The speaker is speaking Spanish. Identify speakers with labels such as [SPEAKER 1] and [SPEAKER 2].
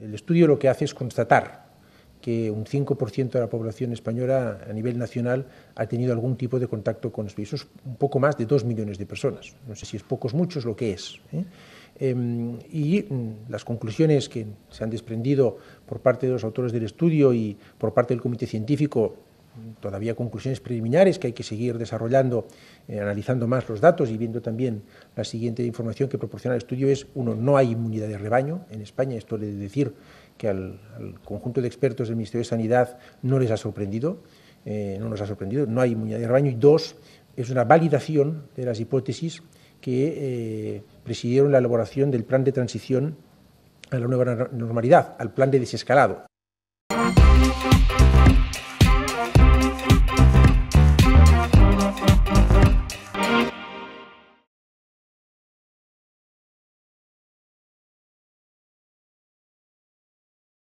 [SPEAKER 1] El estudio lo que hace es constatar que un 5% de la población española a nivel nacional ha tenido algún tipo de contacto con los virus. un poco más de 2 millones de personas. No sé si es pocos, muchos, lo que es. ¿eh? Em, y mm, las conclusiones que se han desprendido por parte de los autores del estudio y por parte del comité científico todavía conclusiones preliminares que hay que seguir desarrollando, eh, analizando más los datos y viendo también la siguiente información que proporciona el estudio es, uno, no hay inmunidad de rebaño en España, esto le de decir que al, conjunto de expertos del Ministerio de Sanidad no les ha sorprendido, eh, no nos ha sorprendido, no hay inmunidad de rebaño y dos, es una validación de las hipótesis que eh, presidieron la elaboración del plan de transición a la nueva normalidad, al plan de desescalado.